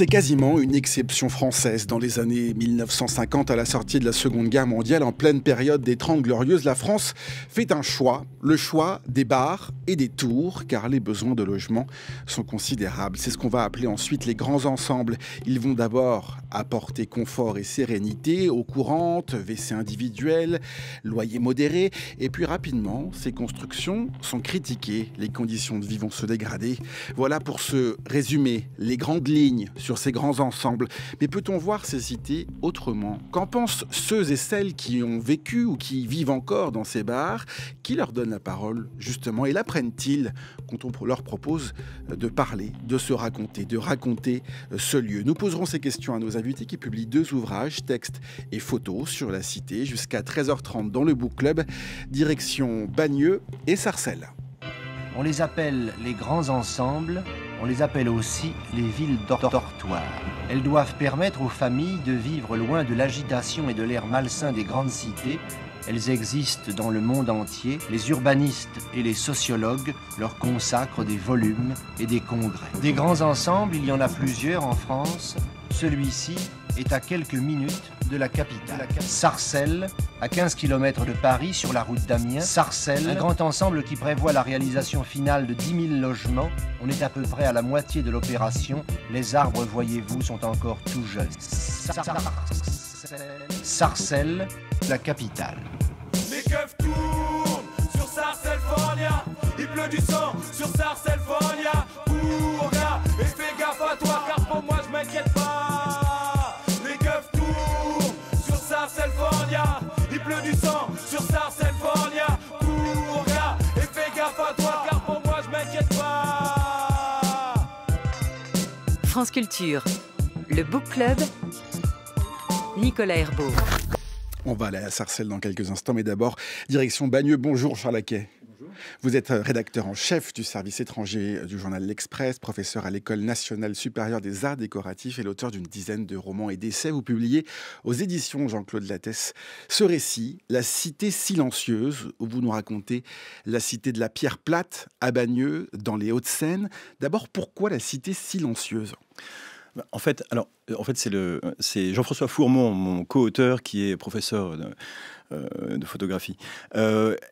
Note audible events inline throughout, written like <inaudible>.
C'est quasiment une exception française. Dans les années 1950, à la sortie de la Seconde Guerre mondiale, en pleine période des Trente Glorieuses, la France fait un choix, le choix des bars et des tours, car les besoins de logement sont considérables. C'est ce qu'on va appeler ensuite les grands ensembles. Ils vont d'abord apporter confort et sérénité, aux courantes, WC individuels, loyer modérés et puis rapidement, ces constructions sont critiquées, les conditions de vie vont se dégrader. Voilà pour ce résumé, les grandes lignes sur sur ces grands ensembles. Mais peut-on voir ces cités autrement Qu'en pensent ceux et celles qui ont vécu ou qui vivent encore dans ces bars Qui leur donne la parole, justement Et l'apprennent-ils quand on leur propose de parler, de se raconter, de raconter euh, ce lieu Nous poserons ces questions à nos invités qui publient deux ouvrages, textes et photos sur la cité jusqu'à 13h30 dans le Book Club, direction Bagneux et Sarcelles. On les appelle les grands ensembles on les appelle aussi les villes dortoirs. Elles doivent permettre aux familles de vivre loin de l'agitation et de l'air malsain des grandes cités. Elles existent dans le monde entier. Les urbanistes et les sociologues leur consacrent des volumes et des congrès. Des grands ensembles, il y en a plusieurs en France. Celui-ci est à quelques minutes de la capitale. Sarcelles, à 15 km de Paris, sur la route d'Amiens. Sarcelles, un grand ensemble qui prévoit la réalisation finale de 10 000 logements. On est à peu près à la moitié de l'opération. Les arbres, voyez-vous, sont encore tout jeunes. Sarcelles, la capitale. Les keufs tournent sur Sarcelles fornia Il pleut du sang sur Sarcelles et fais gaffe à toi, car pour moi je m'inquiète pas. sang sur pour moi je m'inquiète France Culture, le Book Club, Nicolas Herbeau. On va aller à Sarcelles dans quelques instants, mais d'abord, direction Bagneux. Bonjour Charles Laquet. Vous êtes rédacteur en chef du service étranger du journal L'Express, professeur à l'École nationale supérieure des arts décoratifs et l'auteur d'une dizaine de romans et d'essais. Vous publiez aux éditions Jean-Claude Lattès ce récit, La cité silencieuse, où vous nous racontez la cité de la pierre plate à Bagneux, dans les Hauts-de-Seine. D'abord, pourquoi la cité silencieuse bah, en fait, alors, euh, en fait, euh, c'est Jean-François Fourmont, mon co-auteur, qui est professeur de, euh, photographie.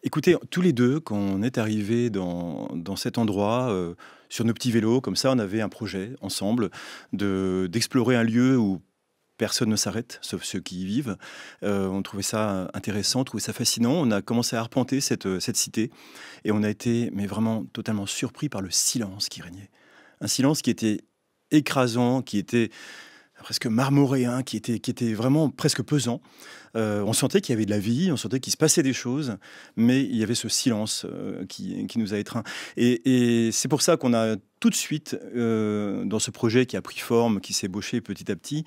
écoutez, tous les deux, quand on est arrivé dans, cet endroit, sur nos petits vélos, comme ça, on avait un projet ensemble de d'explorer un lieu où personne ne s'arrête, sauf ceux qui y vivent. on trouvait ça intéressant, on trouvait ça fascinant. On a commencé à arpenter cette, cette cité et on a été mais vraiment totalement surpris par le silence qui régnait. Un silence qui était écrasant, qui était presque marmoréen, qui était, qui était vraiment presque pesant. Euh, on sentait qu'il y avait de la vie, on sentait qu'il se passait des choses, mais il y avait ce silence euh, qui, nous a étreints. Et, c'est pour ça qu'on a tout de suite, euh, dans ce projet qui a pris forme, qui s'est petit à petit,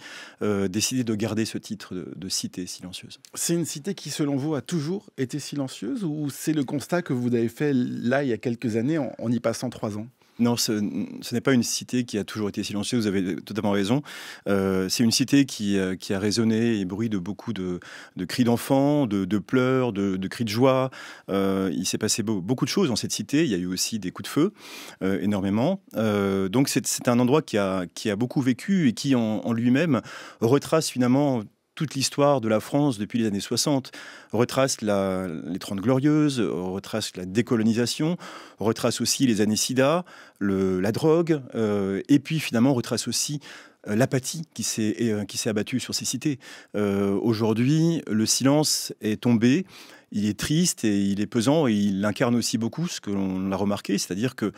décidé de garder ce titre de, cité silencieuse. C'est une cité qui, selon vous, a toujours été silencieuse ou c'est le constat que vous avez fait là, il y a quelques années, en y passant trois ans non, ce, n'est pas une cité qui a toujours été silencieuse, vous avez totalement raison. Euh, c'est une cité euh, qui, a résonné et bruit de beaucoup de, cris d'enfants, de, pleurs, de, cris de joie. Euh, il s'est passé beaucoup de choses dans cette cité. Il y a eu aussi des coups de feu, énormément. donc c'est un endroit qui a, beaucoup vécu et qui en lui-même retrace finalement toute l'histoire de la France depuis les années 60, retrace la, les Trente Glorieuses, retrace la décolonisation, retrace aussi les années sida, le, la drogue, euh, et puis finalement retrace aussi euh, l'apathie euh, qui s'est abattue sur ces cités. Aujourd'hui, le silence est tombé. Il est triste et il est pesant et il incarne aussi beaucoup ce que l'on a remarqué, c'est-à-dire que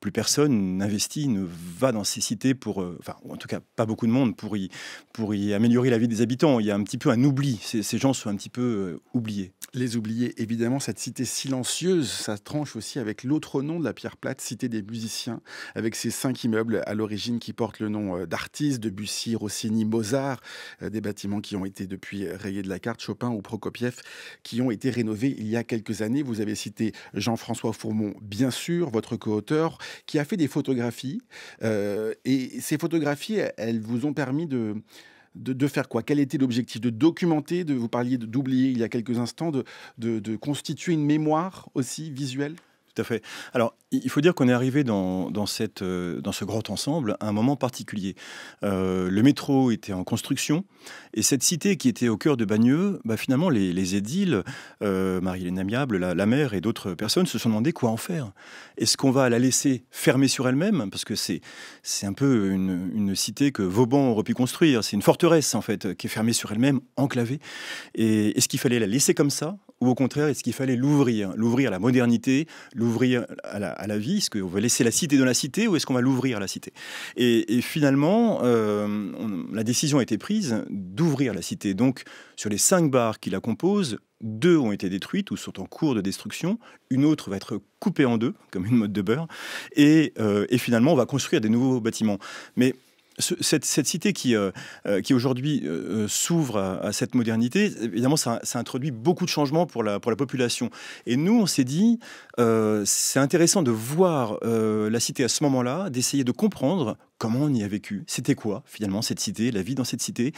plus personne n'investit, ne va dans ces cités pour, euh, enfin, en tout cas, pas beaucoup de monde pour y, pour y améliorer la vie des habitants. Il y a un petit peu un oubli. Ces, gens sont un petit peu euh, oubliés. Les oubliés, évidemment, cette cité silencieuse, ça tranche aussi avec l'autre nom de la pierre plate, Cité des musiciens, avec ses cinq immeubles à l'origine qui portent le nom euh, d'artistes, de Bussy, Rossini, Mozart, des bâtiments qui ont été depuis rayés de la carte, Chopin ou Prokopiev, qui ont été rénovés il y a quelques années. Vous avez cité Jean-François Fourmont, bien sûr, votre co-auteur qui a fait des photographies. Euh, et ces photographies, elles vous ont permis de, de, faire quoi Quel était l'objectif De documenter, de, vous parliez d'oublier il y a quelques instants, de, de, de, constituer une mémoire aussi visuelle Tout à fait. Alors, il faut dire qu'on est arrivé dans, dans, cette, euh, dans ce grand ensemble à un moment particulier. Euh, le métro était en construction et cette cité qui était au cœur de Bagneux, bah finalement, les, les édiles, euh, Marie-Hélène Amiable, la, la maire et d'autres personnes se sont demandé quoi en faire. Est-ce qu'on va la laisser fermer sur elle-même Parce que c'est un peu une, une, cité que Vauban aurait pu construire. C'est une forteresse, en fait, qui est fermée sur elle-même, enclavée. Et est-ce qu'il fallait la laisser comme ça ou au contraire, est-ce qu'il fallait l'ouvrir L'ouvrir à la modernité, l'ouvrir à la, à la vie Est-ce qu'on va laisser la cité dans la cité ou est-ce qu'on va l'ouvrir la cité et, finalement, euh, la décision a été prise d'ouvrir la cité. Donc, sur les cinq barres qui la composent, deux ont été détruites ou sont en cours de destruction. Une autre va être coupée en deux, comme une mode de beurre. Et, euh, et finalement, on va construire des nouveaux bâtiments. Mais cette, cité qui, euh, euh, qui aujourd'hui euh, s'ouvre à, cette modernité, évidemment, ça, introduit beaucoup de changements pour la, pour la population. Et nous, on s'est dit, c'est intéressant de voir la cité à ce moment-là, d'essayer de comprendre comment on y a vécu, c'était quoi finalement cette cité, la vie dans cette cité,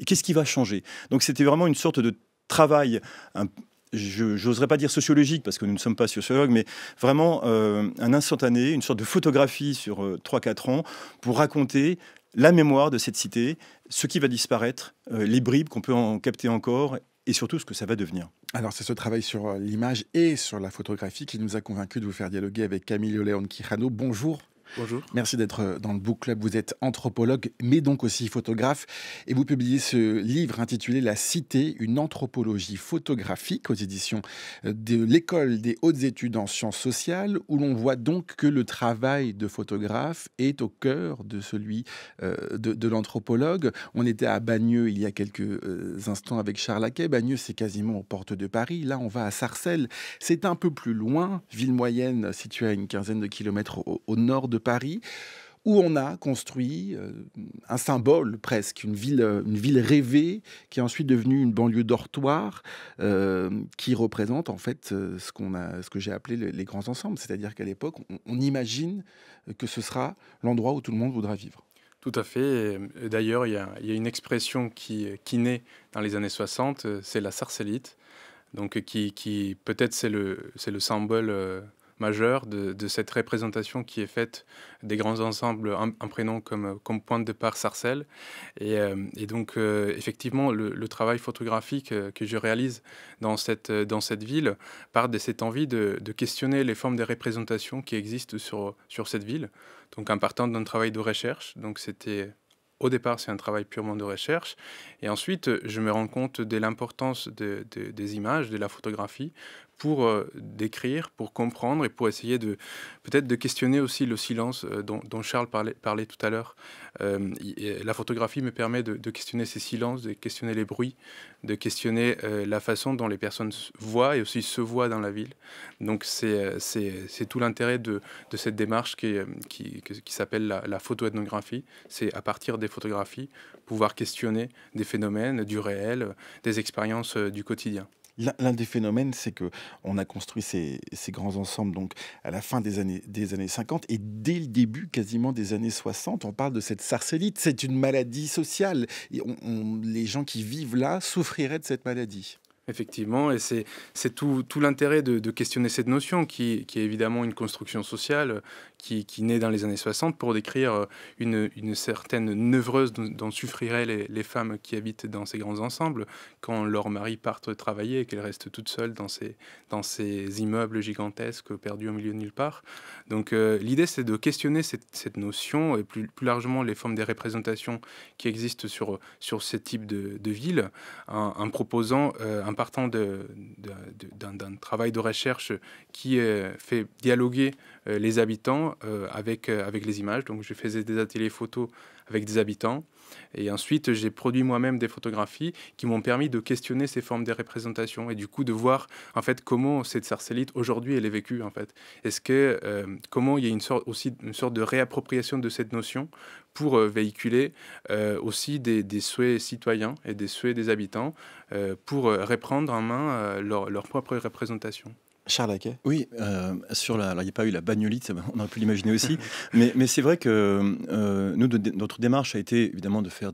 et qu'est-ce qui va changer. Donc c'était vraiment une sorte de travail, un, je n'oserais pas dire sociologique parce que nous ne sommes pas sociologues, mais vraiment un instantané, une sorte de photographie sur 3-4 ans pour raconter la mémoire de cette cité, ce qui va disparaître, euh, les bribes qu'on peut en capter encore et surtout ce que ça va devenir. Alors c'est ce travail sur euh, l'image et sur la photographie qui nous a convaincus de vous faire dialoguer avec Camille Oleon kirano Bonjour Bonjour. Merci d'être euh, dans le Book Club. Vous êtes anthropologue, mais donc aussi photographe. Et vous publiez ce livre intitulé La Cité, une anthropologie photographique aux éditions euh, de l'École des hautes études en sciences sociales, où l'on voit donc que le travail de photographe est au cœur de celui euh, de, l'anthropologue. On était à Bagneux il y a quelques instants avec Charles Laquet. Bagneux, c'est quasiment aux portes de Paris. Là, on va à Sarcelles. C'est un peu plus loin, ville moyenne située à une quinzaine de kilomètres au, au nord de de Paris où on a construit euh, un symbole presque, une ville, euh, une ville rêvée, qui est ensuite devenue une banlieue dortoir, euh, qui représente en fait ce, qu'on a, ce que j'ai appelé les grands ensembles. C'est-à-dire qu'à l'époque, on, imagine que ce sera l'endroit où tout le monde voudra vivre. Tout à fait. D'ailleurs, il y, a une expression qui, qui naît dans les années 60, c'est la sarcellite, donc qui, peut-être c'est le, c'est le symbole majeur de, cette représentation qui est faite des grands ensembles, un, prénom comme, comme point de départ Sarcelles. Et, euh, donc, euh, effectivement, le, travail photographique euh, que je réalise dans cette, dans cette ville part de cette envie de, questionner les formes de représentation qui existent sur, sur cette ville. Donc, en partant d'un travail de recherche, donc c'était au départ, c'est un travail purement de recherche. Et ensuite, je me rends compte de l'importance des images, de la photographie, pour euh, décrire, pour comprendre et pour essayer de peut-être de questionner aussi le silence euh, dont, Charles parlait, tout à l'heure. Euh, la photographie me permet de, questionner ces silences, de questionner les bruits, de questionner la façon dont les personnes voient et aussi se voient dans la ville. Donc c'est tout l'intérêt de, cette démarche qui, s'appelle la photoethnographie. C'est à partir des photographies pouvoir questionner des phénomènes, du réel, des expériences du quotidien. L'un des phénomènes, c'est que on a construit ces, grands ensembles donc à la fin des années, des 50 et dès le début quasiment des années 60, on parle de cette sarcellite. C'est une maladie sociale. Et les gens qui vivent là souffriraient de cette maladie. Effectivement, et c'est, c'est tout, tout, l'intérêt de, questionner cette notion qui, qui, est évidemment une construction sociale euh, qui, qui, naît dans les années 60 pour décrire euh, une, une certaine neuvreuse dont, souffriraient les, femmes qui habitent dans ces grands ensembles quand leurs maris partent travailler et qu'elles restent toutes seules dans ces, dans ces immeubles gigantesques perdus au milieu de nulle part. Donc euh, l'idée c'est de questionner cette, notion et plus, plus, largement les formes des représentations qui existent sur, sur ce type de, de ville en, proposant un partant d'un travail de recherche qui euh, fait dialoguer euh, les habitants euh, avec, avec les images. Donc je faisais des ateliers photos avec des habitants. Et ensuite, j'ai produit moi-même des photographies qui m'ont permis de questionner ces formes de représentation et du coup de voir en fait comment cette sarcélite aujourd'hui elle est vécue en fait. Est-ce que euh, comment il y a une sorte aussi une sorte de réappropriation de cette notion pour euh, véhiculer euh, aussi des, des, souhaits citoyens et des souhaits des habitants pour reprendre en main leur propre représentation. Charles Laquet Oui, euh, sur la, il n'y a pas eu la bagnolite, <laughs> on aurait pu l'imaginer aussi, mais, c'est vrai que euh, notre démarche a été évidemment de faire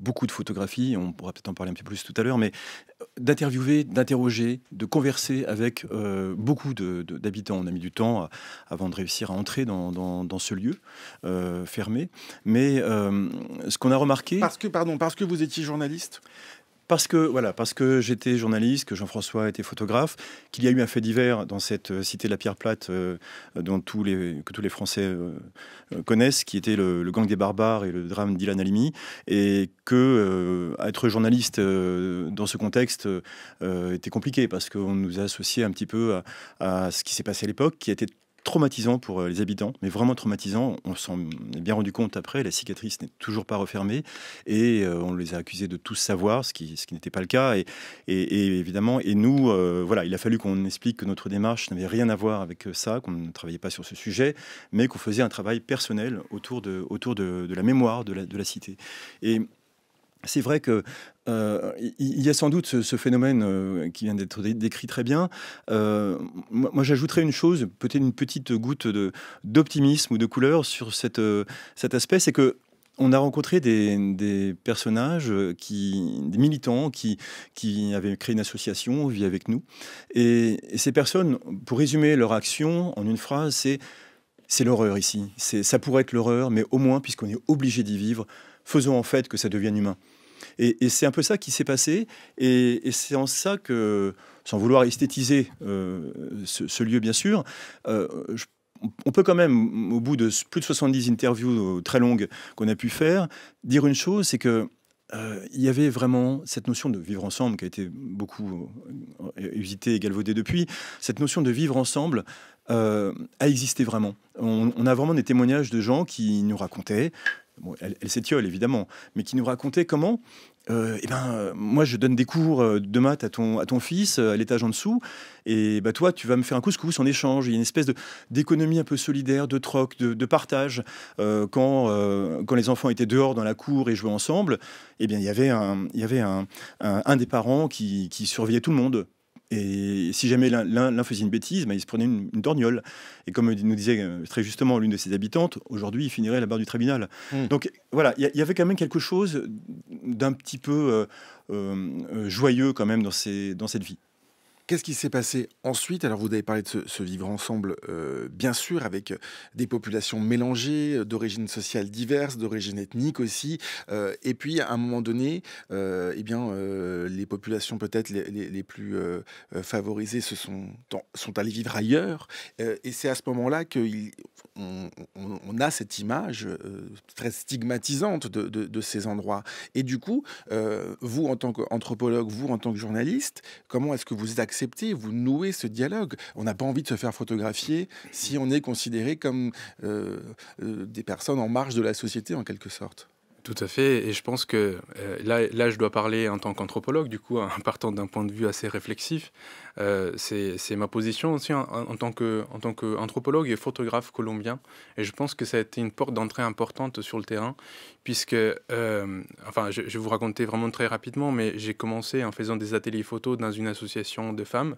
beaucoup de photographies, on pourra peut-être en parler un petit peu plus tout à l'heure, mais euh, d'interviewer, d'interroger, de converser avec beaucoup d'habitants. De, on a mis du temps avant de réussir à entrer dans, ce lieu fermé. Mais ce qu'on a remarqué... Parce que, pardon, parce que vous étiez journaliste parce que voilà, parce que j'étais journaliste, que Jean-François était photographe, qu'il y a eu un fait divers dans cette euh, cité de la Pierre Plate euh, euh, tous les que tous les Français connaissent, qui était le, gang des barbares et le drame d'Ilan Halimi, et que être journaliste dans ce contexte était compliqué parce qu'on nous a associé un petit peu à, à ce qui s'est passé à l'époque, qui était traumatisant pour euh, les habitants, mais vraiment traumatisant. On s'en est bien rendu compte après, la cicatrice n'est toujours pas refermée et euh, on les a accusés de tout savoir, ce qui, ce n'était pas le cas. Et, évidemment, et nous, euh, voilà, il a fallu qu'on explique que notre démarche n'avait rien à voir avec ça, qu'on ne travaillait pas sur ce sujet, mais qu'on faisait un travail personnel autour de, autour de, la mémoire de la, de la cité. Et c'est vrai que euh, il y a sans doute ce, phénomène euh, qui vient d'être décrit très bien. Euh, moi, j'ajouterais une chose, peut-être une petite goutte d'optimisme ou de couleur sur cet aspect, c'est que on a rencontré des, personnages, qui, des militants qui, avaient créé une association, vivent avec nous. Et, ces personnes, pour résumer leur action en une phrase, c'est c'est l'horreur ici. Ça pourrait être l'horreur, mais au moins, puisqu'on est obligé d'y vivre, faisons en fait que ça devienne humain. Et, c'est un peu ça qui s'est passé, et, c'est en ça que, sans vouloir esthétiser euh, ce, lieu bien sûr, euh, on peut quand même, au bout de plus de 70 interviews euh, très longues qu'on a pu faire, dire une chose, c'est que il y avait vraiment cette notion de vivre ensemble qui a été beaucoup usitée et galvaudée depuis. Cette notion de vivre ensemble a existé vraiment. On, on, a vraiment des témoignages de gens qui nous racontaient elle, s'étiole évidemment, mais qui nous racontait comment euh, eh ben, moi, je donne des cours euh, de maths à ton, fils euh, à l'étage en dessous, et bah, toi, tu vas me faire un couscous en échange. Il y a une espèce d'économie un peu solidaire, de troc, de, partage. quand, quand les enfants étaient dehors dans la cour et jouaient ensemble, eh bien, il y avait un, il y avait des parents qui, qui surveillait tout le monde et si jamais l'un faisait une bêtise, bah, il se prenait une, une, Et comme nous disait euh, très justement l'une de ses habitantes, aujourd'hui, il finirait la barre du tribunal. Hmm. Donc voilà, il y, avait quand même quelque chose d'un petit peu euh, euh, joyeux quand même dans cette vie. Qu'est-ce qui s'est passé ensuite Alors, vous avez parlé de ce, vivre ensemble, euh, bien sûr, avec euh, des populations mélangées, euh, d'origines sociales diverses, d'origines ethniques aussi. et puis, à un moment donné, et eh bien, les populations peut-être les, plus favorisées se sont, sont allées vivre ailleurs. et c'est à ce moment-là qu'on on, a cette image très stigmatisante de, de, ces endroits. Et du coup, vous, en tant qu'anthropologue, vous, en tant que journaliste, comment est-ce que vous accédez vous nouez ce dialogue. On n'a pas envie de se faire photographier si on est considéré comme euh, euh, des personnes en marge de la société, en quelque sorte. Tout à fait, et je pense que euh, là, là, je dois parler en tant qu'anthropologue, du coup, en partant d'un point de vue assez réflexif. Euh, c'est ma position aussi en, en tant qu'anthropologue et photographe colombien. Et je pense que ça a été une porte d'entrée importante sur le terrain, puisque, euh, enfin, je, vais vous raconter vraiment très rapidement, mais j'ai commencé en faisant des ateliers photos dans une association de femmes.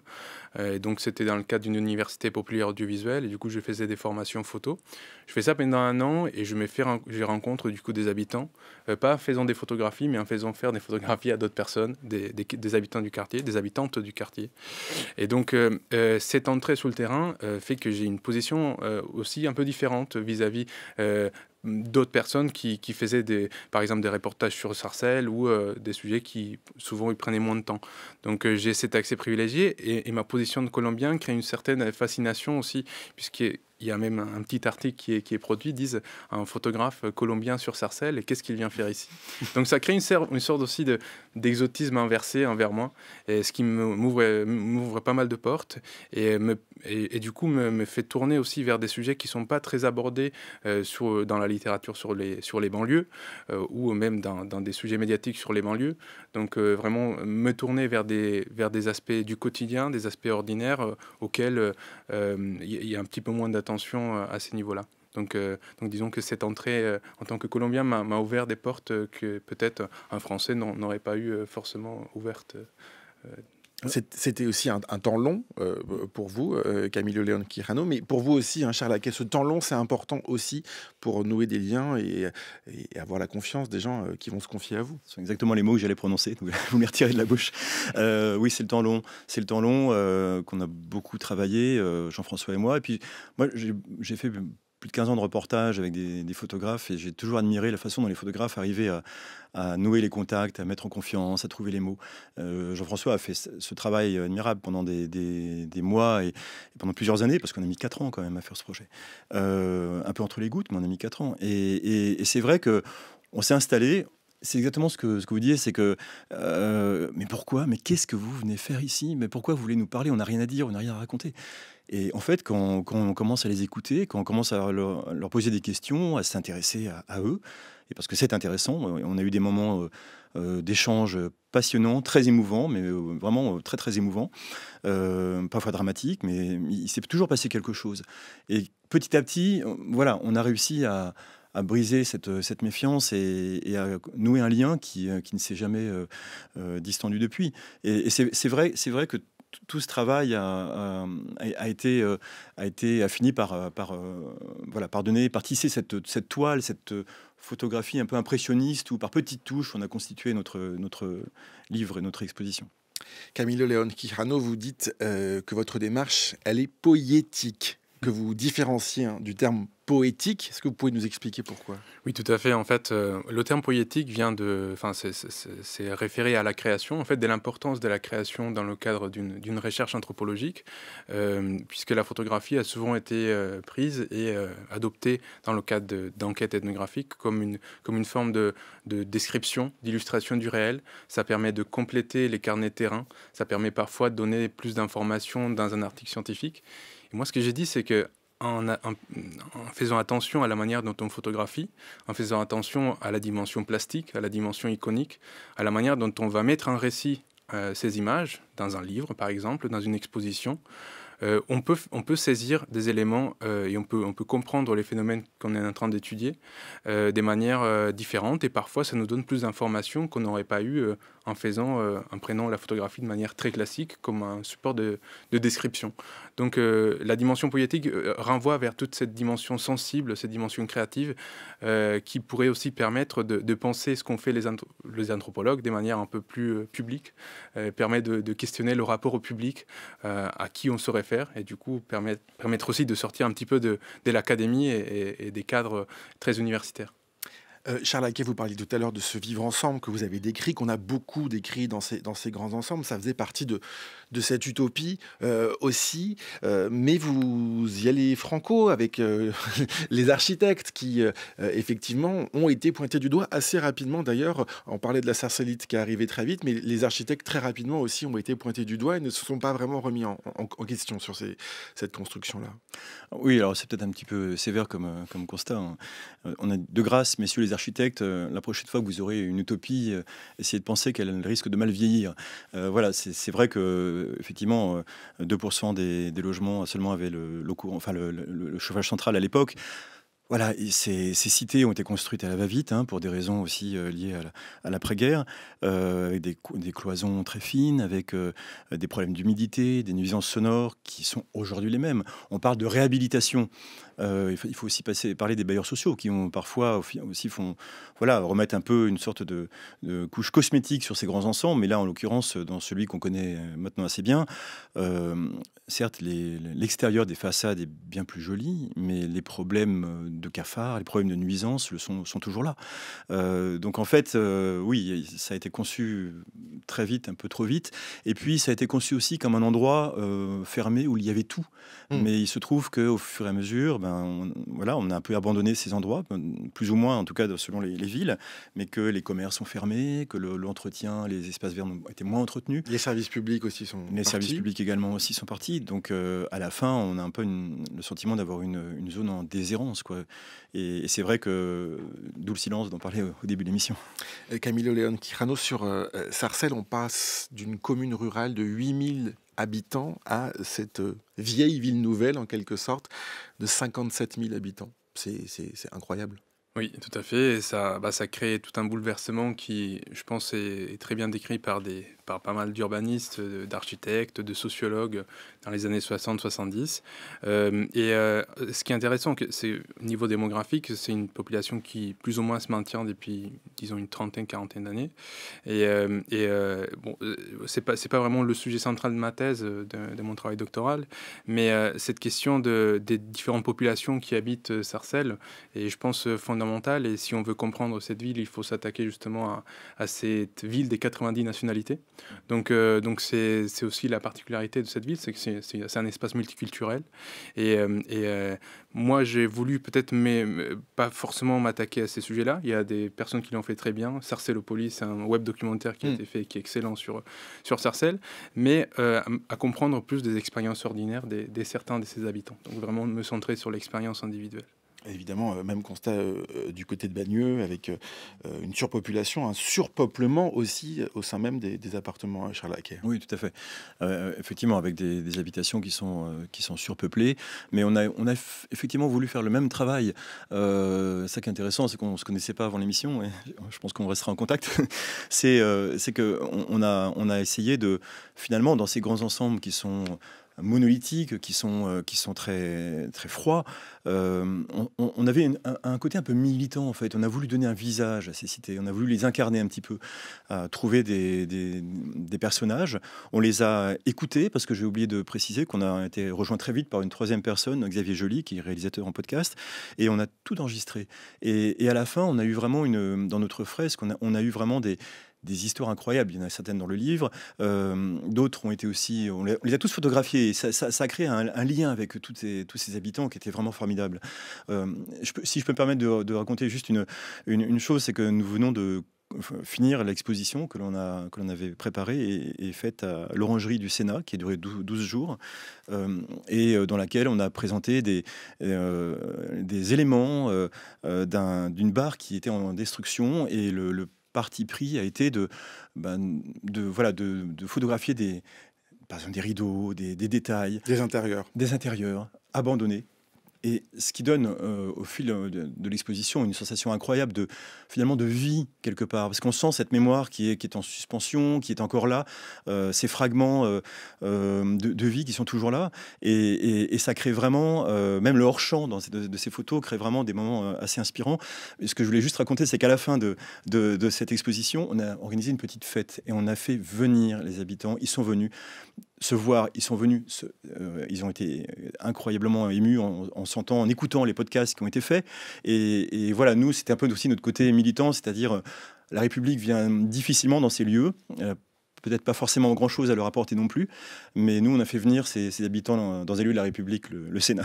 Euh, donc, c'était dans le cadre d'une université populaire audiovisuelle. Et du coup, je faisais des formations photo. Je fais ça pendant un an et je me rencontre du coup des habitants, euh, pas en faisant des photographies, mais en faisant faire des photographies à d'autres personnes, des, des habitants du quartier, des habitantes du quartier. Et donc, euh, euh, cette entrée sur le terrain euh, fait que j'ai une position aussi un peu différente vis-à-vis vis à vis d'autres personnes qui, qui, faisaient des, par exemple des reportages sur Sarcelles ou euh, des sujets qui souvent ils prenaient moins de temps. Donc euh, j'ai cet accès privilégié et, ma position de Colombien crée une certaine fascination aussi, puisqu'il y a même un, petit article qui est, qui est, produit, disent un photographe colombien sur Sarcelles et qu'est-ce qu'il vient faire ici. <laughs> Donc ça crée une, une sorte aussi d'exotisme inversé envers moi, et ce qui m'ouvre pas mal de portes et, me, et, du coup me, fait tourner aussi vers des sujets qui sont pas très abordés euh, sur, dans la littérature sur les, sur les banlieues euh, ou même dans, dans, des sujets médiatiques sur les banlieues. Donc euh, vraiment me tourner vers des, vers des aspects du quotidien, des aspects ordinaires euh, auxquels il y a un petit peu moins d'attention à ces niveaux-là. Donc, donc, disons que cette entrée en tant que Colombien m'a ouvert des portes que peut-être un Français n'aurait pas eu forcément ouvertes. C'était aussi un, temps long euh, pour vous, euh, Camille Leon Quirano, mais pour vous aussi, hein, Charles ce temps long, c'est important aussi pour nouer des liens et, avoir la confiance des gens euh, qui vont se confier à vous. Ce sont exactement les mots que j'allais prononcer, <laughs> vous me retirez de la bouche. oui, c'est le temps long. C'est le temps long qu'on a beaucoup travaillé, Jean-François et moi. Et puis, moi, j'ai fait plus de 15 ans de reportage avec des, photographes et j'ai toujours admiré la façon dont les photographes arrivaient à, nouer les contacts, à mettre en confiance, à trouver les mots. Euh, Jean-François a fait ce travail admirable pendant des, mois et, pendant plusieurs années, parce qu'on a mis 4 ans quand même à faire ce projet. Euh, un peu entre les gouttes, mais on a mis 4 ans. Et, et c'est vrai que on s'est installé, c'est exactement ce que, ce que vous disiez, c'est que euh, mais pourquoi Mais qu'est-ce que vous venez faire ici Mais pourquoi vous voulez nous parler On n'a rien à dire, on n'a rien à raconter. Et en fait, quand, quand, on commence à les écouter, quand on commence à leur, poser des questions, à s'intéresser à, eux, et parce que c'est intéressant, on a eu des moments euh, euh d'échange passionnants, très émouvants, mais euh, vraiment très très émouvants, parfois dramatiques, mais il s'est toujours passé quelque chose. Et petit à petit, voilà, on a réussi à, à briser cette, euh, cette méfiance et, et, à nouer un lien qui, euh, qui ne s'est jamais euh, distendu depuis. Et, c'est vrai, vrai que tout ce travail a, été a été a fini par par voilà par donner par tisser cette, cette toile cette photographie un peu impressionniste où par petites touches on a constitué notre notre livre et notre exposition. Camilo Leon Quijano, vous dites que votre démarche elle est poétique que mm. vous différenciez hein, du terme poétique. Est-ce que vous pouvez nous expliquer pourquoi Oui, tout à fait. En fait, euh, le terme poétique vient de, enfin, c'est référé à la création. En fait, de l'importance de la création dans le cadre d'une recherche anthropologique, euh, puisque la photographie a souvent été euh, prise et adoptée dans le cadre d'enquêtes ethnographiques comme une comme une forme de, description, d'illustration du réel. Ça permet de compléter les carnets de terrain. Ça permet parfois de donner plus d'informations dans un article scientifique. Et moi, ce que j'ai dit, c'est que en, faisant attention à la manière dont on photographie, en faisant attention à la dimension plastique, à la dimension iconique, à la manière dont on va mettre en récit euh, ces images, dans un livre par exemple, dans une exposition. Euh, on, peut, on peut saisir des éléments euh, et on peut, on peut comprendre les phénomènes qu'on est en train d'étudier des manières différentes et parfois ça nous donne plus d'informations qu'on n'aurait pas eu en faisant, en prenant la photographie de manière très classique comme un support de description. Donc euh, la dimension poétique euh, renvoie vers toute cette dimension sensible, cette dimension créative, euh, qui pourrait aussi permettre de, penser ce qu'ont fait les, anthropologues de manière un peu plus publique, permet de, questionner le rapport au public, à qui on se réfère, et du coup permettre aussi de sortir un petit peu de, l'académie et des cadres très universitaires. Euh, Charles Aquet, vous parliez tout à l'heure de ce vivre ensemble que vous avez décrit, qu'on a beaucoup décrit dans ces, dans ces grands ensembles. Ça faisait partie de, de cette utopie euh, aussi. Euh, mais vous y allez franco avec <laughs> les architectes qui, effectivement, ont été pointés du doigt assez rapidement. D'ailleurs, on parlait de la sarcellite qui est arrivée très vite, mais les architectes très rapidement aussi ont été pointés du doigt et ne se sont pas vraiment remis en, question sur ces, cette construction-là. Oui, alors c'est peut-être un petit peu sévère comme, comme constat. Hein. On a de grâce, messieurs les architectes, euh, la prochaine fois que vous aurez une utopie, euh, essayez de penser qu'elle risque de mal vieillir. Euh, voilà, c'est vrai que effectivement, 2% des, logements seulement avaient le, chauffage central à l'époque. Voilà, ces, ces, cités ont été construites à la va-vite, hein, pour des raisons aussi liées à l'après-guerre, des, cloisons très fines, avec des problèmes d'humidité, des nuisances sonores qui sont aujourd'hui les mêmes. On parle de réhabilitation. Euh, il faut aussi passer, parler des bailleurs sociaux qui ont parfois aussi font, voilà, remettent un peu une sorte de, couche cosmétique sur ces grands ensembles. Mais là, en l'occurrence, dans celui qu'on connaît maintenant assez bien, euh, certes, l'extérieur des façades est bien plus joli, mais les problèmes de cafards, les problèmes de nuisance le sont, sont toujours là. Euh, donc en fait, oui, ça a été conçu très vite, un peu trop vite. Et puis, ça a été conçu aussi comme un endroit fermé où il y avait tout. Mmh. Mais il se trouve qu'au fur et à mesure, ben, on, voilà, on a un peu abandonné ces endroits, ben, plus ou moins en tout cas selon les, villes, mais que les commerces sont fermés, que l'entretien, les espaces verts ont été moins entretenus. Les services publics aussi sont Les services publics également aussi sont partis. Donc euh, à la fin, on a un peu le sentiment d'avoir une, zone en déshérence. Et, c'est vrai que, d'où le silence d'en parler au, début de l'émission. Euh, Camille oléon quirano sur euh, Sarcelles, on passe d'une commune rurale de 8000 habitants à cette euh, vieille ville nouvelle, en quelque sorte, de 57 000 habitants. C'est incroyable. Oui, tout à fait. Et ça, bah, ça crée tout un bouleversement qui, je pense, est, très bien décrit par, des, par pas mal d'urbanistes, d'architectes, de sociologues dans les années 60-70. Euh, et euh, ce qui est intéressant, c'est au niveau démographique, c'est une population qui plus ou moins se maintient depuis, disons, une trentaine, quarantaine d'années. Et, ce euh, et bon, c'est pas, pas vraiment le sujet central de ma thèse, de, de mon travail doctoral, mais cette question de, des différentes populations qui habitent Sarcelles, et je pense fondamentalement et si on veut comprendre cette ville, il faut s'attaquer justement à, cette ville des 90 nationalités. Donc, euh, donc c'est, aussi la particularité de cette ville, c'est que c'est, un espace multiculturel. Et, euh, et euh, moi, j'ai voulu peut-être, mais pas forcément m'attaquer à ces sujets-là. Il y a des personnes qui l'ont fait très bien. Sarcellopolis, c'est un web documentaire qui a hmm. été fait, qui est excellent sur, sur Sarcelles, mais à, comprendre plus des expériences ordinaires des, des certains de ses habitants. Donc vraiment me centrer sur l'expérience individuelle. Évidemment, euh, même constat euh, euh, du côté de Bagneux, avec une surpopulation, un surpeuplement aussi au sein même des, appartements à Charles Oui, tout à fait. effectivement, avec des, habitations qui sont, qui sont surpeuplées. Mais on a, on a effectivement voulu faire le même travail. Euh, ça qui est intéressant, c'est qu'on ne se connaissait pas avant l'émission, et je pense qu'on restera en contact. <laughs> c'est c'est qu'on on a, on a essayé de, finalement, dans ces grands ensembles qui sont monolithiques, qui sont, euh, qui sont très, très froids. Euh, on, avait un, côté un peu militant, en fait. On a voulu donner un visage à ces cités, on a voulu les incarner un petit peu, trouver des, personnages. On les a écoutés, parce que j'ai oublié de préciser qu'on a été rejoint très vite par une troisième personne, Xavier Joly, qui est réalisateur en podcast, et on a tout enregistré. Et, à la fin, on a eu vraiment, une, dans notre fresque, on a eu vraiment des des histoires incroyables. Il y en a certaines dans le livre. Euh, d'autres ont été aussi. On les, a tous photographiés. ça, ça, a créé un, lien avec toutes tous ces habitants qui était vraiment formidable. Euh, si je peux me permettre de, raconter juste une, chose, c'est que nous venons de finir l'exposition que l'on avait préparée et, faite à l'orangerie du Sénat qui a duré 12, jours euh, et dans laquelle on a présenté des éléments d'une barre qui était en destruction et le parti pris a été de, ben, de, voilà, de, photographier des, des rideaux, des, des détails. Des intérieurs. Des intérieurs abandonnés et ce qui donne euh, au fil euh, de, l'exposition une sensation incroyable de finalement de vie quelque part, parce qu'on sent cette mémoire qui est, qui est en suspension, qui est encore là, euh, ces fragments de, vie qui sont toujours là, et, ça crée vraiment, même le hors champ dans de, ces photos crée vraiment des moments assez inspirants. Et ce que je voulais juste raconter, c'est qu'à la fin de, cette exposition, on a organisé une petite fête et on a fait venir les habitants. Ils sont venus se voir. Ils sont venus, euh, ils ont été incroyablement émus en, en sentant, en écoutant les podcasts qui ont été faits. Et, voilà, nous, c'était un peu aussi notre côté militant, c'est-à-dire euh, la République vient difficilement dans ces lieux. Euh, peut-être pas forcément grand-chose à leur apporter non plus, mais nous, on a fait venir ces, habitants dans, élus lieux de la République, le, Sénat.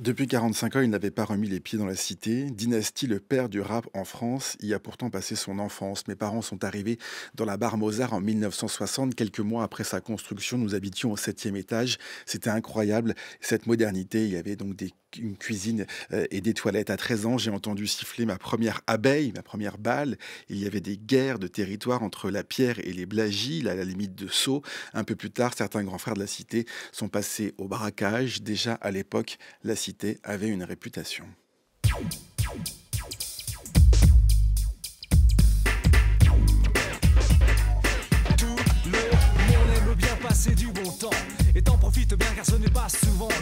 Depuis 45 ans, il n'avait pas remis les pieds dans la cité. Dynastie, le père du rap en France, y a pourtant passé son enfance. Mes parents sont arrivés dans la barre Mozart en 1960. Quelques mois après sa construction, nous habitions au septième étage. C'était incroyable. Cette modernité, il y avait donc des une cuisine euh, et des toilettes. À 13 ans, j'ai entendu siffler ma première abeille, ma première balle. Il y avait des guerres de territoire entre la pierre et les blagiles à la limite de Sceaux. Un peu plus tard, certains grands frères de la cité sont passés au braquage. Déjà à l'époque, la cité avait une réputation.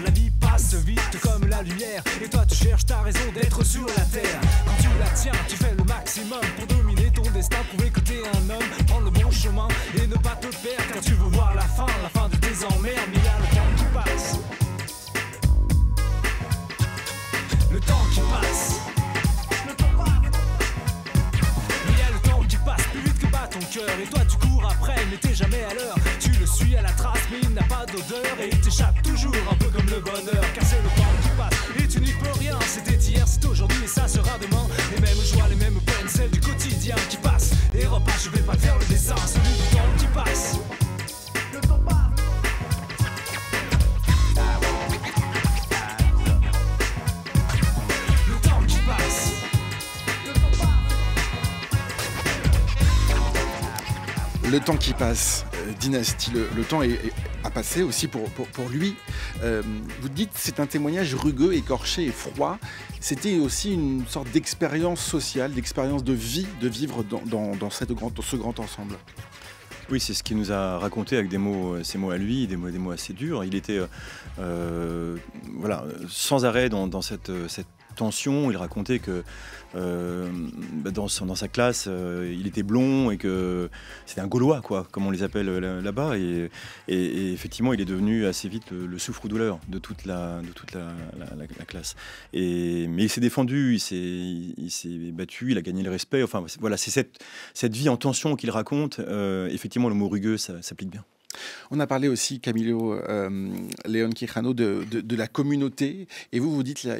la vie passe vite comme la lumière Et toi tu cherches ta raison d'être sur la terre Quand tu la tiens tu fais le maximum Pour dominer ton destin, Pour écouter un homme Prendre le bon chemin et ne pas te perdre Car tu veux voir la fin, la fin de tes emmerdes Mais y a le temps qui passe Le temps qui passe Mais y a le temps qui passe plus vite que bat ton cœur Et toi tu après, il n'était jamais à l'heure. Tu le suis à la trace, mais il n'a pas d'odeur et il t'échappe toujours, un peu comme le bonheur. Car c'est le temps qui passe et tu n'y peux rien. C'était hier, c'est aujourd'hui et ça sera demain. Les mêmes joies, les mêmes peines, celles du quotidien qui passe. Et repas, je vais pas faire le dessin, celui du temps qui passe. le temps qui passe, euh, Dynastie, le, temps est, a passé aussi pour, lui. Euh, vous dites, c'est un témoignage rugueux, écorché et froid. C'était aussi une sorte d'expérience sociale, d'expérience de vie, de vivre dans, cette ce grand ensemble. Oui, c'est ce qu'il nous a raconté avec des mots, euh, ses mots à lui, des mots, des mots assez durs. Il était voilà, sans arrêt dans, cette, tension. Il racontait que euh, bah, dans, dans, sa classe, euh, il était blond et que c'était un Gaulois, quoi, comme on les appelle euh, là-bas. Et, effectivement, il est devenu assez vite le, souffre-douleur de toute la, de toute la, classe. Et, mais il s'est défendu, il s'est, battu, il a gagné le respect. Enfin, voilà, c'est cette, cette vie en tension qu'il raconte. effectivement, le mot rugueux, s'applique bien. On a parlé aussi, Camilo euh, Leon de, de, de, la communauté. Et vous, vous dites, là,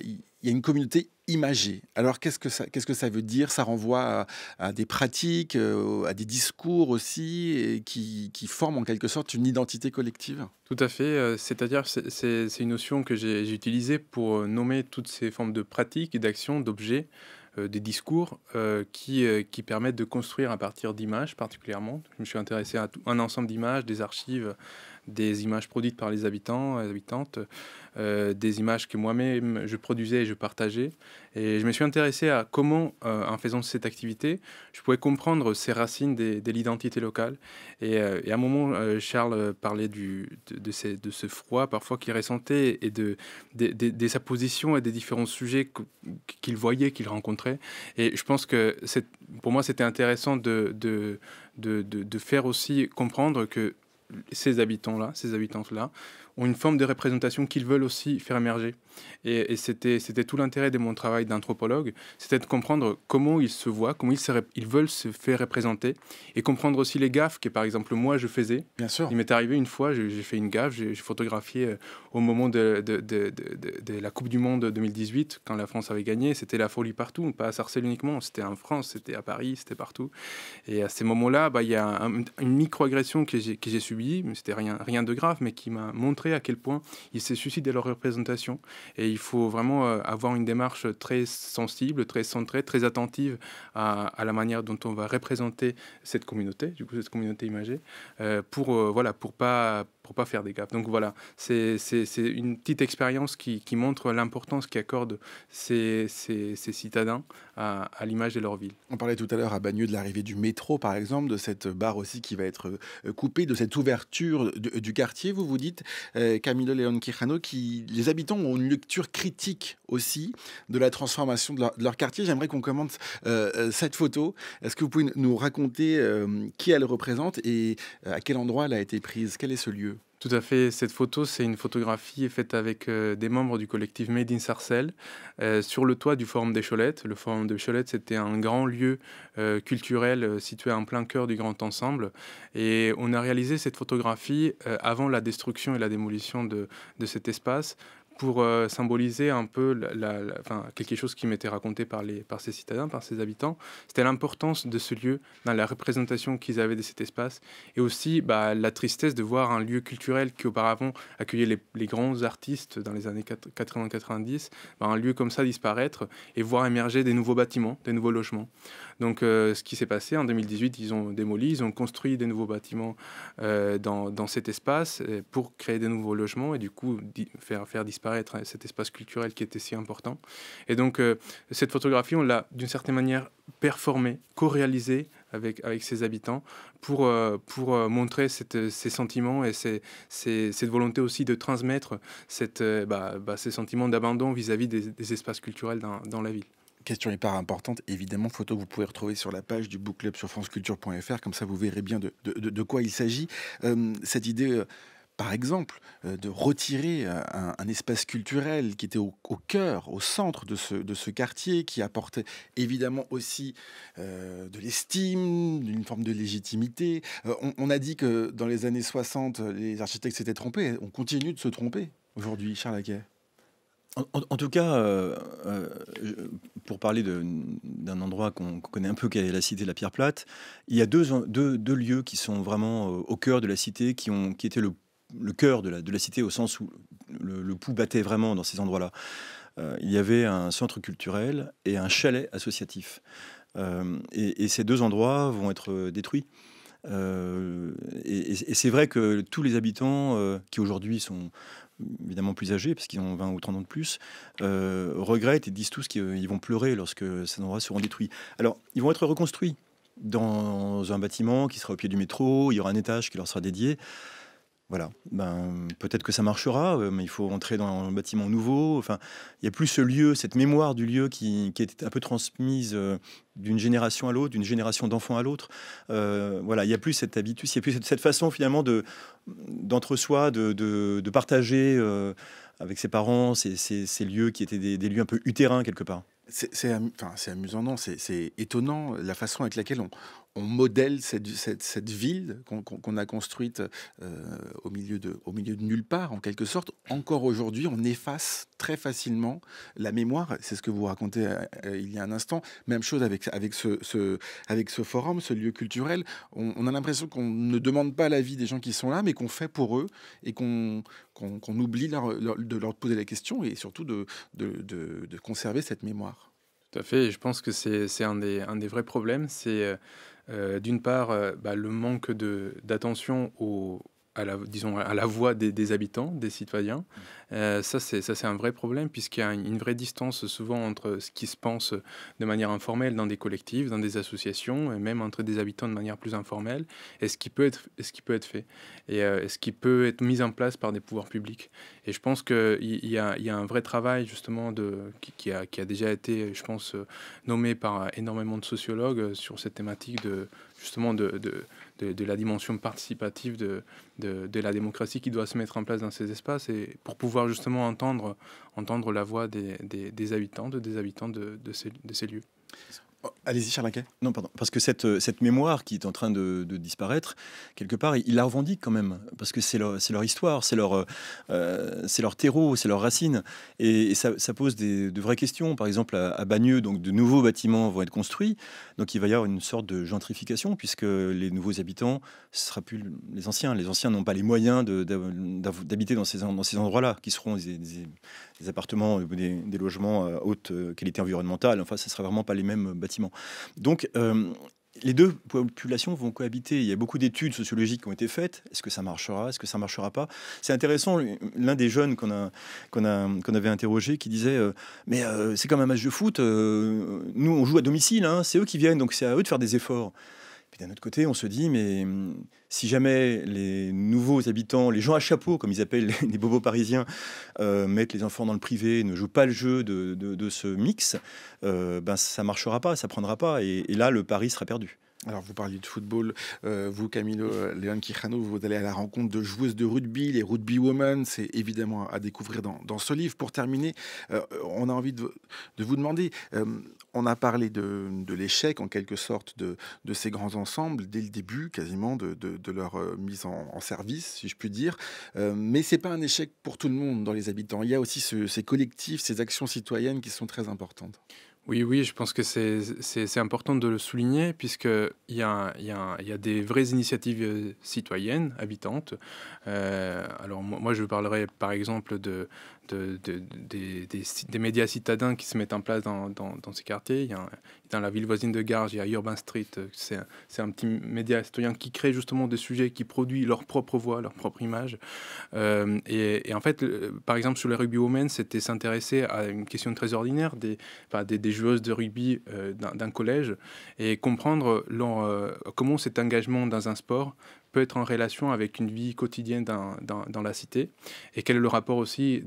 il y a une communauté imagée. Alors qu'est-ce que ça, veut dire Ça renvoie à, des pratiques, euh, à des discours aussi, et qui, forment en quelque sorte une identité collective. Tout à fait. Euh, c'est-à-dire, c'est, une notion que j'ai, utilisée pour euh, nommer toutes ces formes de pratiques, d'actions, d'objets, des discours qui, qui, permettent de construire à partir d'images particulièrement. Je me suis intéressé à tout, un ensemble d'images, des archives des images produites par les habitants et euh, habitantes, euh, des images que moi-même je produisais et je partageais. Et je me suis intéressé à comment, euh, en faisant cette activité, je pouvais comprendre ces racines de l'identité locale. Et, à un moment, Charles parlait du, de, ce froid parfois qu'il ressentait et de, sa position et des différents sujets qu'il voyait, qu'il rencontrait. Et je pense que pour moi, c'était intéressant de, de faire aussi comprendre que ces habitants-là, ces habitantes-là, ont une forme de représentation qu'ils veulent aussi faire émerger. Et, c'était, c'était tout l'intérêt de mon travail d'anthropologue, c'était de comprendre comment ils se voient, comment ils, se, ils veulent se faire représenter, et comprendre aussi les gaffes que, par exemple, moi, je faisais. Bien sûr. Il m'est arrivé une fois, j'ai, fait une gaffe, j'ai, photographié euh, au moment de, de, de, la Coupe du Monde 2018, quand la France avait gagné, c'était la folie partout, pas à Sarcelles uniquement, c'était en France, c'était à Paris, c'était partout. Et à ces moments-là, bah, il y a une microagression que j'ai, que j'ai subie, mais c'était rien, rien de grave, mais qui m'a montré à quel point ils se suicident de leur représentation. Et il faut vraiment euh, avoir une démarche très sensible, très centrée, très attentive à, la manière dont on va représenter cette communauté, du coup cette communauté imagée, euh, pour ne euh, voilà pour pas pour pas faire des gaffes. Donc voilà, c'est une petite expérience qui, qui, montre l'importance qu'accordent ces, ces, citadins à, l'image de leur ville. On parlait tout à l'heure à Bagneux de l'arrivée du métro, par exemple, de cette barre aussi qui va être coupée, de cette ouverture du quartier. Vous vous dites, euh, Camilo León Quijano, qui les habitants ont une lecture critique aussi de la transformation de leur quartier. J'aimerais qu'on commente euh, euh, cette photo. Est-ce que vous pouvez nous raconter qui elle représente et à quel endroit elle a été prise Quel est ce lieu tout à fait. Cette photo, c'est une photographie faite avec euh, des membres du collectif Made in Sarcelles euh, sur le toit du Forum des Cholettes. Le Forum des Cholettes, c'était un grand lieu euh, culturel situé en plein cœur du Grand Ensemble. Et on a réalisé cette photographie avant la destruction et la démolition de, de cet espace pour euh, symboliser un peu quelque chose qui m'était raconté par, les, par ces citadins, par ces habitants, c'était l'importance de ce lieu dans la représentation qu'ils avaient de cet espace, et aussi bah, la tristesse de voir un lieu culturel qui auparavant accueillait les, grands artistes dans les années 80-90, bah, un lieu comme ça disparaître et voir émerger des nouveaux bâtiments, des nouveaux logements. Donc, euh, ce qui s'est passé en 2018, ils ont démoli, ils ont construit des nouveaux bâtiments euh, dans, dans, cet espace euh, pour créer des nouveaux logements et du coup faire, faire disparaître hein, cet espace culturel qui était si important. Et donc, cette photographie, on l'a d'une certaine manière performée, co-réalisée avec, avec ses habitants pour, pour montrer ces sentiments et cette volonté aussi de transmettre cette, bah, bah, ces sentiments d'abandon vis-à-vis des, des, espaces culturels dans, dans la ville question hyper importante, évidemment, photo que vous pouvez retrouver sur la page du book club sur franceculture.fr, comme ça vous verrez bien de, quoi il s'agit. Euh, cette idée... Euh, par exemple, euh, de retirer un, espace culturel qui était au, cœur, au centre de ce, quartier, qui apportait évidemment aussi de l'estime, d'une forme de légitimité. on, a dit que dans les années 60, les architectes s'étaient trompés. On continue de se tromper aujourd'hui, Charles Laquet. En, tout cas, euh, euh, pour parler d'un endroit qu'on connaît un peu, qui est la cité de la Pierre Plate, il y a deux, lieux qui sont vraiment euh, au cœur de la cité, qui, ont, qui étaient le, cœur de la, de la, cité au sens où le, pouls battait vraiment dans ces endroits-là. il y avait un centre culturel et un chalet associatif. Et, ces deux endroits vont être détruits. et, c'est vrai que tous les habitants qui aujourd'hui sont évidemment plus âgés, parce qu'ils ont 20 ou 30 ans de plus, euh, regrettent et disent tous qu'ils vont pleurer lorsque ces endroits seront détruits. Alors, ils vont être reconstruits dans un bâtiment qui sera au pied du métro, il y aura un étage qui leur sera dédié. Voilà, ben, peut-être que ça marchera, euh, mais il faut rentrer dans un bâtiment nouveau. Enfin, il n'y a plus ce lieu, cette mémoire du lieu qui, est un peu transmise euh, d'une génération à l'autre, d'une génération d'enfants à l'autre. Euh, voilà, il n'y a plus cette habitude, il n'y a plus cette façon finalement d'entre-soi, de, partager avec ses parents ces, lieux qui étaient des, lieux un peu utérins quelque part. C'est, amusant, non c'est étonnant la façon avec laquelle on, on modèle cette, cette, cette ville qu'on a construite euh, au, milieu de, au milieu de nulle part, en quelque sorte. Encore aujourd'hui, on efface très facilement la mémoire. C'est ce que vous racontez euh, euh, il y a un instant. Même chose avec, avec, ce, avec ce forum, ce lieu culturel. On, a l'impression qu'on ne demande pas l'avis des gens qui sont là, mais qu'on fait pour eux et qu'on qu qu'on oublie leur, de leur poser la question et surtout de, de, de, de conserver cette mémoire. Tout à fait. je pense que c'est un des, un des vrais problèmes. C'est. Euh, d'une part, euh, bah, le manque d'attention aux, à la, disons, à la voix des, habitants, des citoyens. Mm. Euh, ça, c'est un vrai problème, puisqu'il y a une vraie distance souvent entre ce qui se pense de manière informelle dans des collectifs, dans des associations, et même entre des habitants de manière plus informelle, et ce qui peut être, ce qui peut être fait, euh, et, ce qui peut être mis en place par des pouvoirs publics. Et je pense qu'il y, y, a, y a un vrai travail, justement, de, qui, a, qui a déjà été, je pense, euh, nommé par énormément de sociologues euh, sur cette thématique de justement de, de, la dimension participative de, de, la démocratie qui doit se mettre en place dans ces espaces et pour pouvoir justement entendre, entendre la voix des, des, des habitants de, de ces lieux. Oh, allez-y, Charles Lacaille. Non, pardon. Parce que cette, euh, cette mémoire qui est en train de, disparaître, quelque part, ils la revendiquent quand même. Parce que c'est leur, leur, histoire, c'est leur, euh, euh, leur terreau, c'est leur racine. Et, ça, pose de vraies questions. Par exemple, à, Bagneux, donc, de nouveaux bâtiments vont être construits. Donc il va y avoir une sorte de gentrification, puisque les nouveaux habitants, ce sera plus les anciens. Les anciens n'ont pas les moyens d'habiter dans ces, dans ces endroits-là, qui seront des, des, appartements, des, logements à haute qualité environnementale. Enfin, ce ne sera vraiment pas les mêmes bâtiments. Donc, euh, les deux populations vont cohabiter. Il y a beaucoup d'études sociologiques qui ont été faites. Est-ce que ça marchera Est-ce que ça ne marchera pas C'est intéressant. L'un des jeunes qu'on avait interrogé qui disait euh, Mais euh, c'est comme un match de foot. nous, on joue à domicile. Hein, c'est eux qui viennent. Donc c'est à eux de faire des efforts d'un autre côté, on se dit, mais hum, si jamais les nouveaux habitants, les gens à chapeau, comme ils appellent les bobos parisiens, euh, mettent les enfants dans le privé, ne jouent pas le jeu de, ce mix, ça euh, ben ça marchera pas, ça prendra pas. Et, et là, le pari sera perdu. Alors, vous parliez de football. Euh, vous, Camilo euh, Léon Quijano, vous allez à la rencontre de joueuses de rugby, les rugby women. C'est évidemment à découvrir dans, dans, ce livre. Pour terminer, euh, on a envie de, vous demander. on a parlé de, de l'échec, en quelque sorte, de, de, ces grands ensembles dès le début, quasiment, de, leur mise en, service, si je puis dire. mais c'est pas un échec pour tout le monde dans les habitants. Il y a aussi ces collectifs, ces actions citoyennes qui sont très importantes. Oui, oui, je pense que c'est important de le souligner, puisqu'il y, a, y, a, des vraies initiatives euh, citoyennes, habitantes. Euh, alors, moi, je parlerai par exemple de, de, des, des, médias citadins qui se mettent en place dans, dans, ces quartiers. Il y a dans la ville voisine de Garges, il y a Urban Street. Euh, c'est un, un petit média citoyen qui crée justement des sujets, qui produit leur propre voix, leur propre image. Euh, et, en fait, par exemple, sur les rugby women, c'était s'intéresser à une question très ordinaire des, enfin, des, joueuses de rugby euh, d'un collège et comprendre comment cet engagement dans un sport peut être en relation avec une vie quotidienne dans, la cité Et quel est le rapport aussi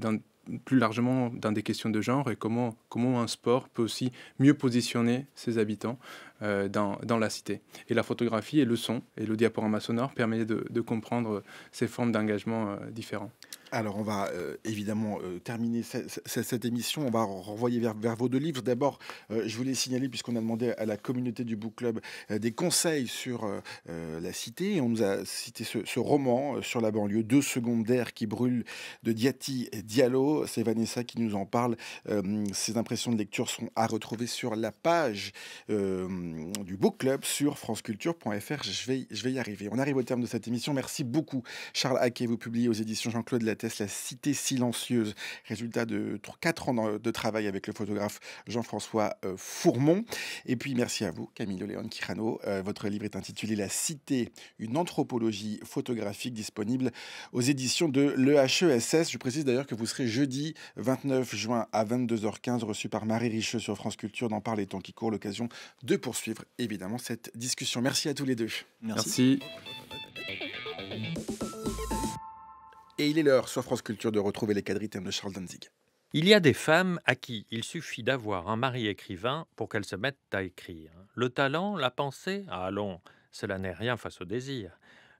plus largement dans des questions de genre et comment, comment un sport peut aussi mieux positionner ses habitants euh, dans, la cité. Et la photographie et le son et le diaporama sonore permet de, comprendre ces formes d'engagement euh, différents. Alors, on va euh, évidemment euh, terminer cette, émission. On va renvoyer vers, vos deux livres. D'abord, euh, je voulais signaler, puisqu'on a demandé à la communauté du Book Club des conseils sur la cité, et on nous a cité ce, roman sur la banlieue, Deux secondaires qui brûlent de Diati et Diallo. C'est Vanessa qui nous en parle. ses impressions de lecture sont à retrouver sur la page du Book Club sur franceculture.fr. Je vais, je vais y arriver. On arrive au terme de cette émission. Merci beaucoup, Charles Hackey. Vous publiez aux éditions Jean-Claude la Cité silencieuse. Résultat de quatre ans de travail avec le photographe Jean-François euh, Fourmont. Et puis merci à vous, Camille Léon kirano euh, Votre livre est intitulé La Cité, une anthropologie photographique disponible aux éditions de l'EHESS. Je précise d'ailleurs que vous serez jeudi 29 juin à 22h15 reçu par Marie Richeux sur France Culture d'en parler tant qui court, l'occasion de poursuivre évidemment cette discussion. Merci à tous les deux. Merci. Et il est l'heure sur France Culture de retrouver les quadrites de Charles Danzig. Il y a des femmes à qui il suffit d'avoir un mari écrivain pour qu'elles se mettent à écrire. Le talent, la pensée, ah, allons, cela n'est rien face au désir.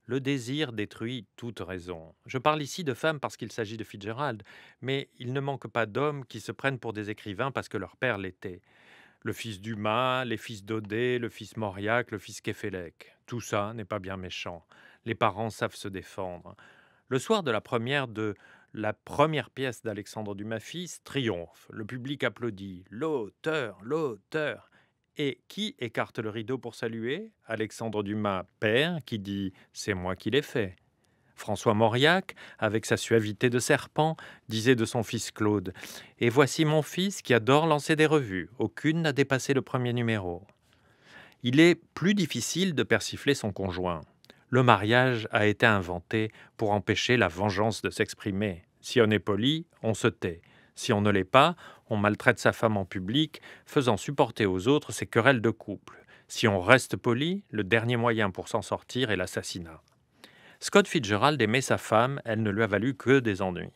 Le désir détruit toute raison. Je parle ici de femmes parce qu'il s'agit de Fitzgerald, mais il ne manque pas d'hommes qui se prennent pour des écrivains parce que leur père l'était. Le fils Dumas, les fils Daudet, le fils Mauriac, le fils Kefelec. Tout ça n'est pas bien méchant. Les parents savent se défendre. Le soir de la première de la première pièce d'Alexandre Dumas fils triomphe. Le public applaudit. L'auteur, l'auteur. Et qui écarte le rideau pour saluer Alexandre Dumas, père, qui dit C'est moi qui l'ai fait. François Mauriac, avec sa suavité de serpent, disait de son fils Claude Et voici mon fils qui adore lancer des revues. Aucune n'a dépassé le premier numéro. Il est plus difficile de persifler son conjoint le mariage a été inventé pour empêcher la vengeance de s'exprimer. Si on est poli, on se tait. Si on ne l'est pas, on maltraite sa femme en public, faisant supporter aux autres ses querelles de couple. Si on reste poli, le dernier moyen pour s'en sortir est l'assassinat. Scott Fitzgerald aimait sa femme, elle ne lui a valu que des ennuis.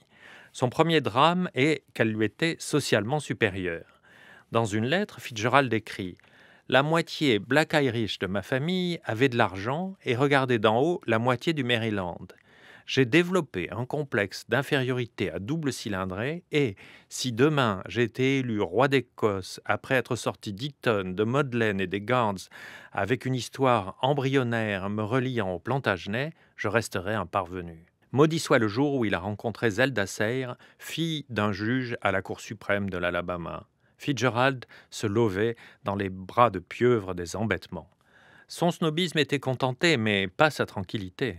Son premier drame est qu'elle lui était socialement supérieure. Dans une lettre, Fitzgerald écrit la moitié black Irish de ma famille avait de l'argent et regardait d'en haut la moitié du Maryland. J'ai développé un complexe d'infériorité à double cylindrée et, si demain j'étais élu roi d'Écosse après être sorti d'Eton, de Modlen et des Guards avec une histoire embryonnaire me reliant au Plantagenet, je resterais un parvenu. Maudit soit le jour où il a rencontré Zelda Sayre, fille d'un juge à la Cour suprême de l'Alabama. Fitzgerald se lovait dans les bras de pieuvre des embêtements. Son snobisme était contenté, mais pas sa tranquillité.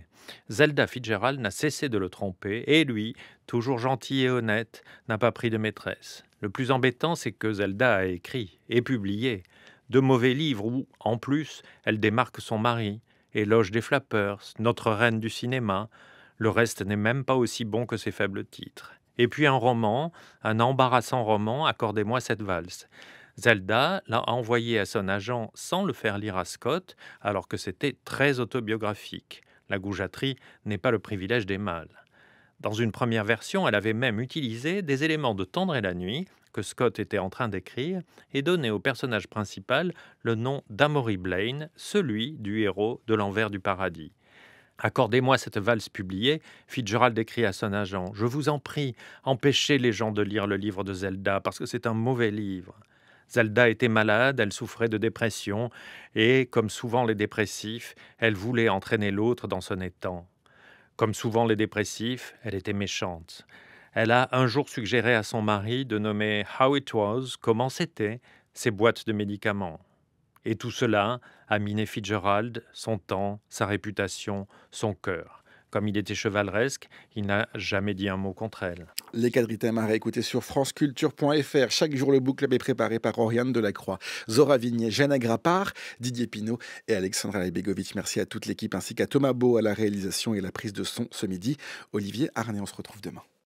Zelda Fitzgerald n'a cessé de le tromper, et lui, toujours gentil et honnête, n'a pas pris de maîtresse. Le plus embêtant, c'est que Zelda a écrit et publié de mauvais livres où, en plus, elle démarque son mari, Éloge des flappers, Notre reine du cinéma. Le reste n'est même pas aussi bon que ses faibles titres. Et puis un roman, un embarrassant roman, Accordez-moi cette valse. Zelda l'a envoyé à son agent sans le faire lire à Scott, alors que c'était très autobiographique. La goujaterie n'est pas le privilège des mâles. Dans une première version, elle avait même utilisé des éléments de Tendre et la nuit, que Scott était en train d'écrire, et donné au personnage principal le nom d'Amory Blaine, celui du héros de l'envers du paradis. Accordez-moi cette valse publiée. Fitzgerald écrit à son agent Je vous en prie, empêchez les gens de lire le livre de Zelda, parce que c'est un mauvais livre. Zelda était malade, elle souffrait de dépression, et, comme souvent les dépressifs, elle voulait entraîner l'autre dans son étang. Comme souvent les dépressifs, elle était méchante. Elle a un jour suggéré à son mari de nommer How It Was, comment c'était, ses boîtes de médicaments. Et tout cela a miné Fitzgerald, son temps, sa réputation, son cœur. Comme il était chevaleresque, il n'a jamais dit un mot contre elle. Les quadritèmes à réécouter sur franceculture.fr. Chaque jour, le boucle est préparé par Oriane Delacroix, Zora Vignier, Jeanne Grappard, Didier Pinault et Alexandra Lebegovic. Merci à toute l'équipe ainsi qu'à Thomas Beau à la réalisation et la prise de son ce midi. Olivier Arnay, on se retrouve demain.